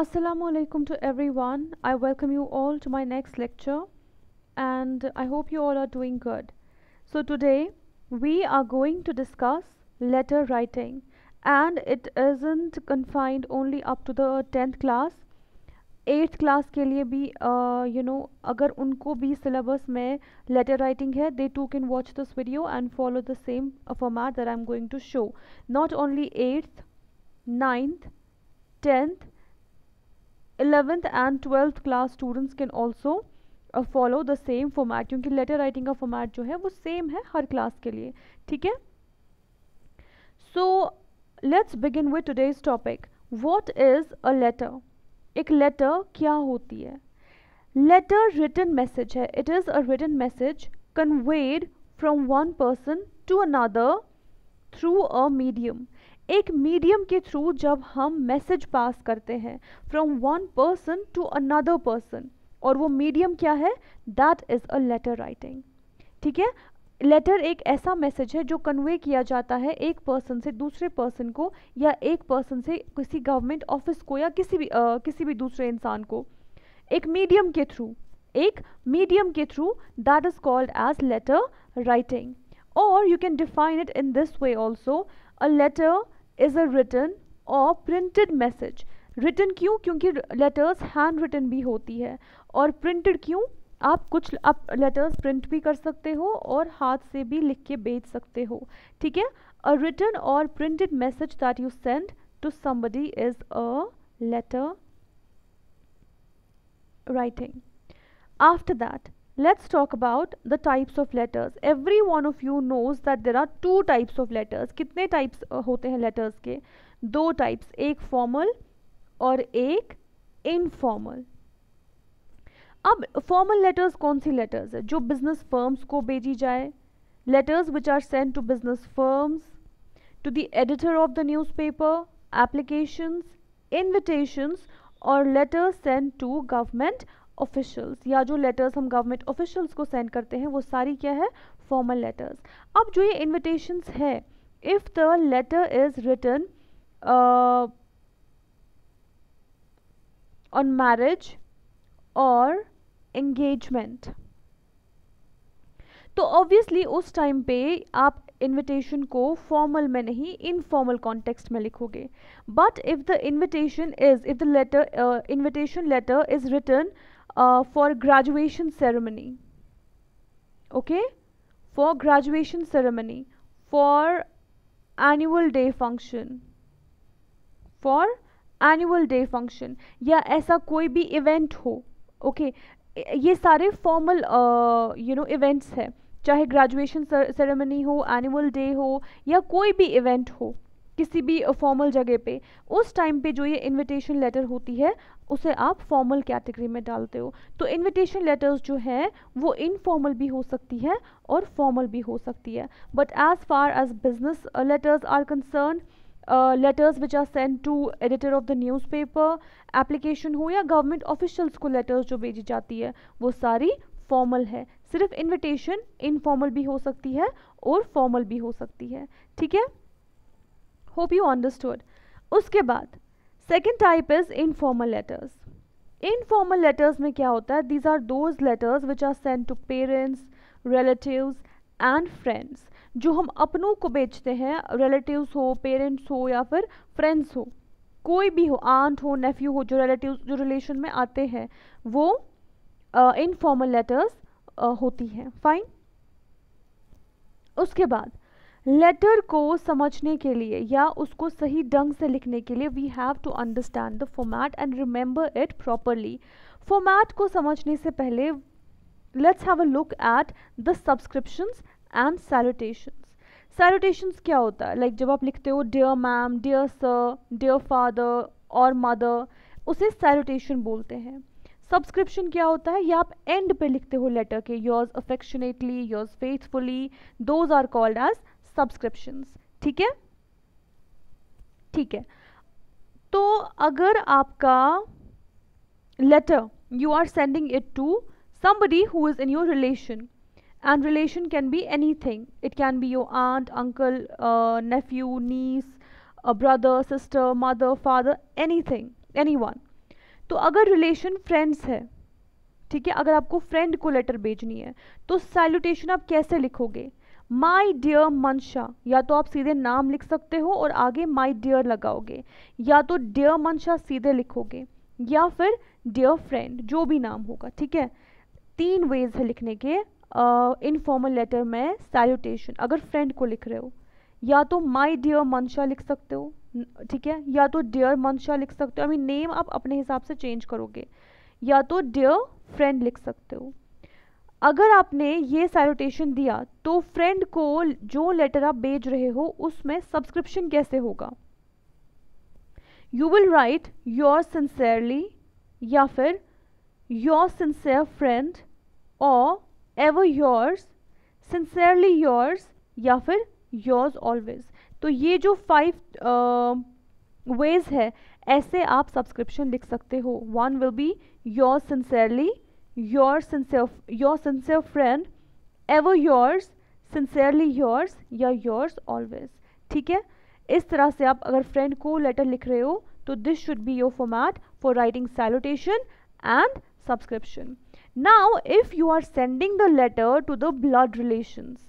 Assalamu alaikum to everyone. I welcome you all to my next lecture and I hope you all are doing good. So today we are going to discuss letter writing and it isn't confined only up to the 10th class. 8th class के लिए भी uh, you know, agar unko bhi syllabus में letter writing hai, they too can watch this video and follow the same format that I'm going to show. Not only 8th, 9th, 10th eleventh and twelfth class students can also follow the same format क्योंकि letter writing का format जो है वो same है हर class के लिए ठीक है so let's begin with today's topic what is a letter एक लेटर क्या होती है लेटर रिटर्न मैसेज है it is a written message conveyed from one person to another through a medium एक मीडियम के थ्रू जब हम मैसेज पास करते हैं from one person to another person और वो मीडियम क्या है that is a letter writing ठीक है लेटर एक ऐसा मैसेज है जो कन्वे किया जाता है एक पर्सन से दूसरे पर्सन को या एक पर्सन से किसी गवर्नमेंट ऑफिस को या किसी भी आ, किसी भी दूसरे इंसान को एक मीडियम के थ्रू एक मीडियम के through that is called as letter writing और you can define it in this way also a letter is a written और प्रिंटेड मैसेज रिटर्न क्यों क्योंकि लेटर्स हैंड रिटर्न भी होती है और प्रिंटेड क्यों आप कुछ आप लेटर्स प्रिंट भी कर सकते हो और हाथ से भी लिख के बेच सकते हो ठीक है अ रिटर्न और printed message that you send to somebody is a letter writing after that let's talk about the types of letters every one of you knows that there are two types of letters kitne types hote hain letters ke do types ek formal aur ek informal अब formal letters कौन सी letters है जो business firms को भेजी जाए letters which are sent to business firms to the editor of the newspaper applications invitations or letters sent to government officials या जो letters हम गवर्नमेंट ऑफिशियल्स को सेंड करते हैं वो सारी क्या है फॉर्मल लेटर्स अब जो ये इन्विटेशंस है if the letter is written on marriage और एंगेजमेंट तो ऑब्वियसली उस टाइम पे आप इनविटेशन को फॉर्मल में नहीं इनफॉर्मल कॉन्टेक्स्ट में लिखोगे but if the invitation is if the letter invitation letter is written uh, for graduation ceremony okay for graduation ceremony for annual day function for annual day function या ऐसा कोई भी event हो okay ये सारे formal you know events हैं चाहे graduation ceremony हो एनुअल डे हो या कोई भी इवेंट हो किसी भी फॉर्मल जगह पे उस टाइम पे जो ये इनविटेशन लेटर होती है उसे आप फॉर्मल कैटेगरी में डालते हो तो इनविटेशन लेटर्स जो है वो इनफॉर्मल भी हो सकती है और फॉर्मल भी हो सकती है but as far as business letters are concern letters which are send to editor of the news paper application हो या गवर्नमेंट ऑफिशल्स को लेटर्स जो भेजी जाती है वो सारी फॉर्मल है सिर्फ इनविटेशन इनफॉर्मल भी हो सकती है और फॉर्मल भी हो सकती है ठीक है होप यू अंडरस्टूड उसके बाद second type is informal letters informal letters में क्या होता है these are those letters which are send to parents relative and friends जो हम अपनों को बेचते हैं रिलेटिव्स हो पेरेंट्स हो या फिर फ्रेंड्स हो कोई भी हो आंट हो नेफ्यू हो जो रिलेटिव जो रिलेशन में आते हैं वो इनफॉर्मल uh, लेटर्स uh, होती हैं फाइन उसके बाद लेटर को समझने के लिए या उसको सही ढंग से लिखने के लिए we have to understand the format and remember it properly format को समझने से पहले let's have a look at the subscriptions and salutations salutations क्या होता है लाइक like जब आप लिखते हो dear ma'am dear sir dear father और मदर उसे सैल्यूटेशन बोलते हैं सब्सक्रिप्शन क्या होता है या आप एंड पे लिखते हो लेटर के yours affectionately yours faithfully those are called as subscription ठीक है ठीक है तो अगर आपका letter you are sending it to somebody who is in your relation and relation can be anything it can be your aunt uncle nephew niece brother sister mother father anything anyone तो अगर relation friends है ठीक है अगर आपको friend को letter भेजनी है तो सैल्यूटेशन आप कैसे लिखोगे माई डियर मंशा या तो आप सीधे नाम लिख सकते हो और आगे माई डियर लगाओगे या तो डियर मंशा सीधे लिखोगे या फिर डियर फ्रेंड जो भी नाम होगा ठीक है तीन वेज है लिखने के इनफॉर्मल लेटर में सैल्यूटेशन अगर फ्रेंड को लिख रहे हो या तो माई डियर मंशा लिख सकते हो ठीक है या तो डियर मंशा लिख सकते हो आई मीन नेम आप अपने हिसाब से चेंज करोगे या तो डियर फ्रेंड लिख सकते हो अगर आपने ये सैलोटेशन दिया तो फ्रेंड को जो लेटर आप भेज रहे हो उसमें सब्सक्रिप्शन कैसे होगा you will write your sincerely या फिर योर सिंसेयर फ्रेंड और एवर योर्स सिंसेयरली योर्स या फिर योर्स ऑलवेज तो ये जो फाइव वेज है ऐसे आप सब्सक्रिप्शन लिख सकते हो one will be your sincerely your sincere your sincere friend ever yours sincerely yours या योर्स ऑलवेज ठीक है इस तरह से आप अगर फ्रेंड को लेटर लिख रहे हो तो this should be your format for writing salutation and subscription now if you are sending the letter to the blood relations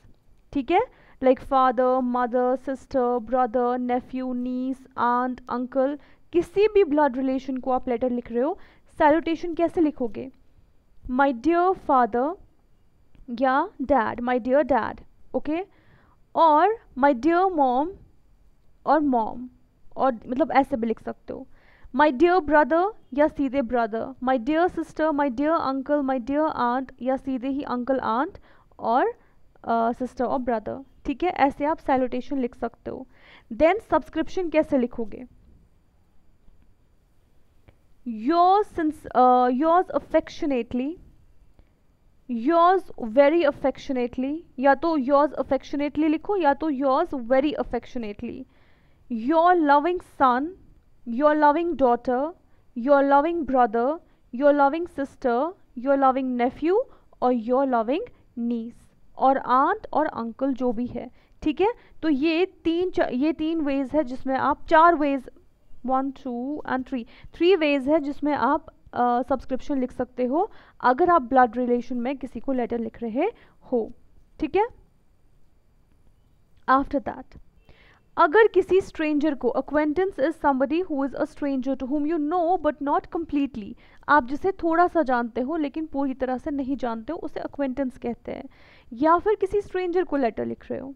ठीक है like father mother sister brother nephew niece aunt uncle किसी भी blood relation को आप letter लिख रहे हो salutation कैसे लिखोगे माई डियर फादर या dad my dear dad okay और माई डियर मॉम और मॉम और मतलब ऐसे भी लिख सकते हो माई डियर ब्रदर या सीधे brother my dear sister my dear uncle my dear aunt या सीधे ही अंकल आंट और सिस्टर और ब्रदर ठीक है ऐसे आप सैलुटेशन लिख सकते हो देन सब्सक्रिप्शन कैसे लिखोगे yours since uh, yours affectionately yours very affectionately या तो yours affectionately लिखो या तो yours very affectionately your loving son your loving daughter your loving brother your loving sister your loving nephew or your loving niece और aunt और uncle जो भी है ठीक है तो ये तीन ये तीन वेज है जिसमें आप चार ways one two and three three ways है जिसमें आप सब्सक्रिप्शन uh, लिख सकते हो अगर आप ब्लड रिलेशन में किसी को लेटर लिख रहे हो ठीक है आफ्टर दैट अगर किसी स्ट्रेंजर को acquaintance is somebody who is a stranger to whom you know but not completely आप जिसे थोड़ा सा जानते हो लेकिन पूरी तरह से नहीं जानते हो उसे अक्वेंटेंस कहते हैं या फिर किसी स्ट्रेंजर को लेटर लिख रहे हो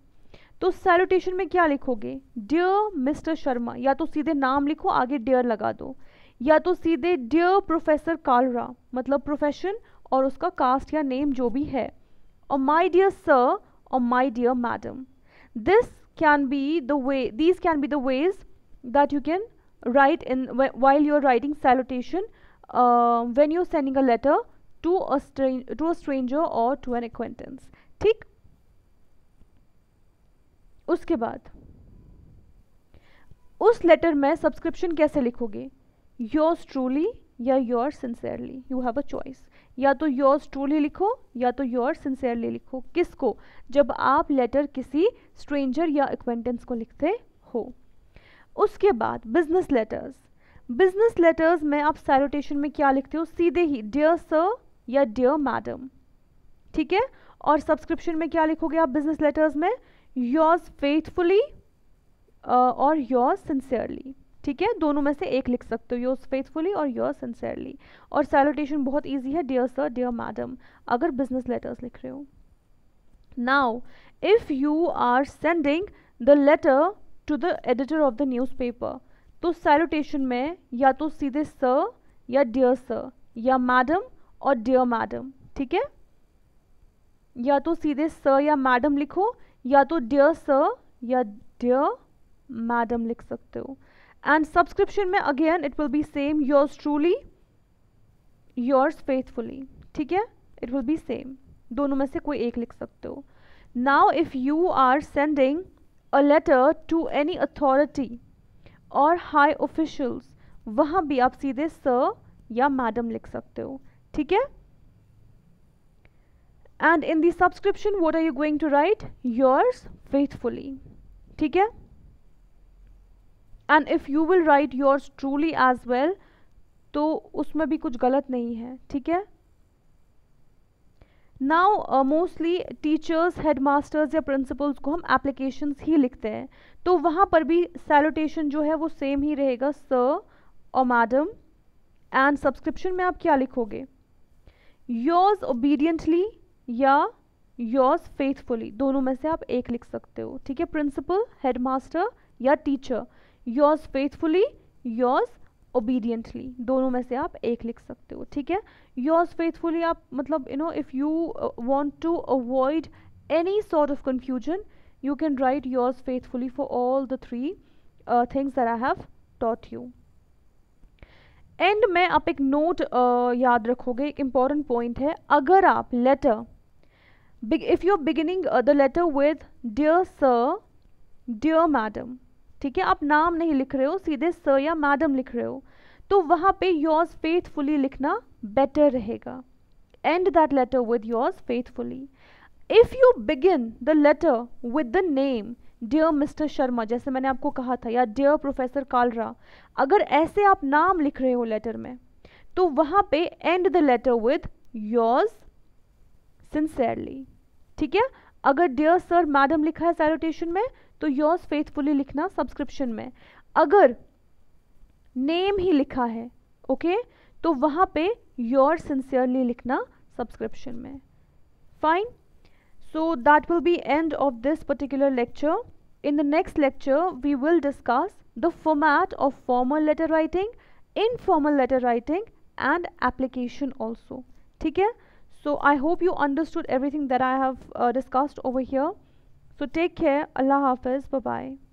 तो सैल्यूटेशन में क्या लिखोगे डियर मिस्टर शर्मा या तो सीधे नाम लिखो आगे डियर लगा दो या तो सीधे डियर प्रोफेसर कालरा मतलब प्रोफेशन और उसका कास्ट या नेम जो भी है और माई डियर सर और my dear madam this can be the way this can be the ways that you can write in while your writing salutation when you are sending a letter to a to a stranger और to an acquaintance ठीक उसके बाद उस लेटर में subscription कैसे लिखोगे yours truly या your sincerely you have a choice या तो योर्स ट्रूली लिखो या तो योर सिंसेयरली लिखो किसको जब आप लेटर किसी स्ट्रेंजर या एक्वेंटेंस को लिखते हो उसके बाद बिजनेस लेटर्स बिजनेस लेटर्स में आप सैलोटेशन में क्या लिखते हो सीधे ही डियर सर या डियर मैडम ठीक है और सब्सक्रिप्शन में क्या लिखोगे आप बिजनेस लेटर्स में योर्स फेथफुली और योर्स सिंसियरली ठीक है दोनों में से एक लिख सकते हो योर्स फेथफुली और योर्स सिंसियरली और सैलुटेशन बहुत ईजी है डियर सर डियर मैडम अगर बिजनेस लेटर्स लिख रहे हो if you are sending the letter to the editor of the news paper तो salutation में या तो सीधे सर या डियर सर या मैडम और डियर मैडम ठीक है या तो सीधे सर या मैडम लिखो या तो डियर सर या डियर मैडम लिख सकते हो एंड सब्सक्रिप्शन में again it will be same yours truly yours faithfully ठीक है इट विल बी सेम दोनों में से कोई एक लिख सकते हो now if you are sending a letter to any authority और हाई ऑफिशल्स वहाँ भी आप सीधे सर या मैडम लिख सकते हो ठीक है and in the subscription what are you going to write yours faithfully ठीक है and if you will write yours truly as well तो उसमें भी कुछ गलत नहीं है ठीक है now mostly teachers head masters या प्रिंसिपल्स को हम एप्लीकेशन ही लिखते हैं तो वहाँ पर भी सैलोटेशन जो है वो सेम ही रहेगा सर और मैडम एंड सब्सक्रिप्शन में आप क्या लिखोगे योर्स ओबीडियंटली या योर्स फेथफुली दोनों में से आप एक लिख सकते हो ठीक है प्रिंसिपल हेडमास्टर या teacher yours faithfully yours obediently दोनों में से आप एक लिख सकते हो ठीक है योर्स फेथफुली आप मतलब you know if you want to avoid any sort of confusion you can write yours faithfully for all the three things are I have taught you and में आप एक नोट uh, याद रखोगे एक important point है अगर आप letter big if you're beginning uh, the letter with dear sir dear madam ठीक है आप नाम नहीं लिख रहे हो सीधे सर या मैडम लिख रहे हो तो वहाँ पे योर्स फेथफुली लिखना बेटर रहेगा and that letter with yours faithfully if you begin the letter with the name dear mister Sharma जैसे मैंने आपको कहा था या डियर प्रोफेसर कालरा अगर ऐसे आप नाम लिख रहे हो लेटर में तो वहाँ पे and the letter with yours sincerely ठीक है अगर डियर सर मैडम लिखा है सैलोटेशन में तो योर्स फेथफुली लिखना सब्सक्रिप्शन में अगर नेम ही लिखा है ओके okay? तो वहाँ पे योर सिंसियरली लिखना सब्सक्रिप्शन में fine so that will be end of this particular lecture in the next lecture we will discuss the format of formal letter writing informal letter writing and application also ठीक है so i hope you understood everything that i have uh, discussed over here so take care allah hafiz bye bye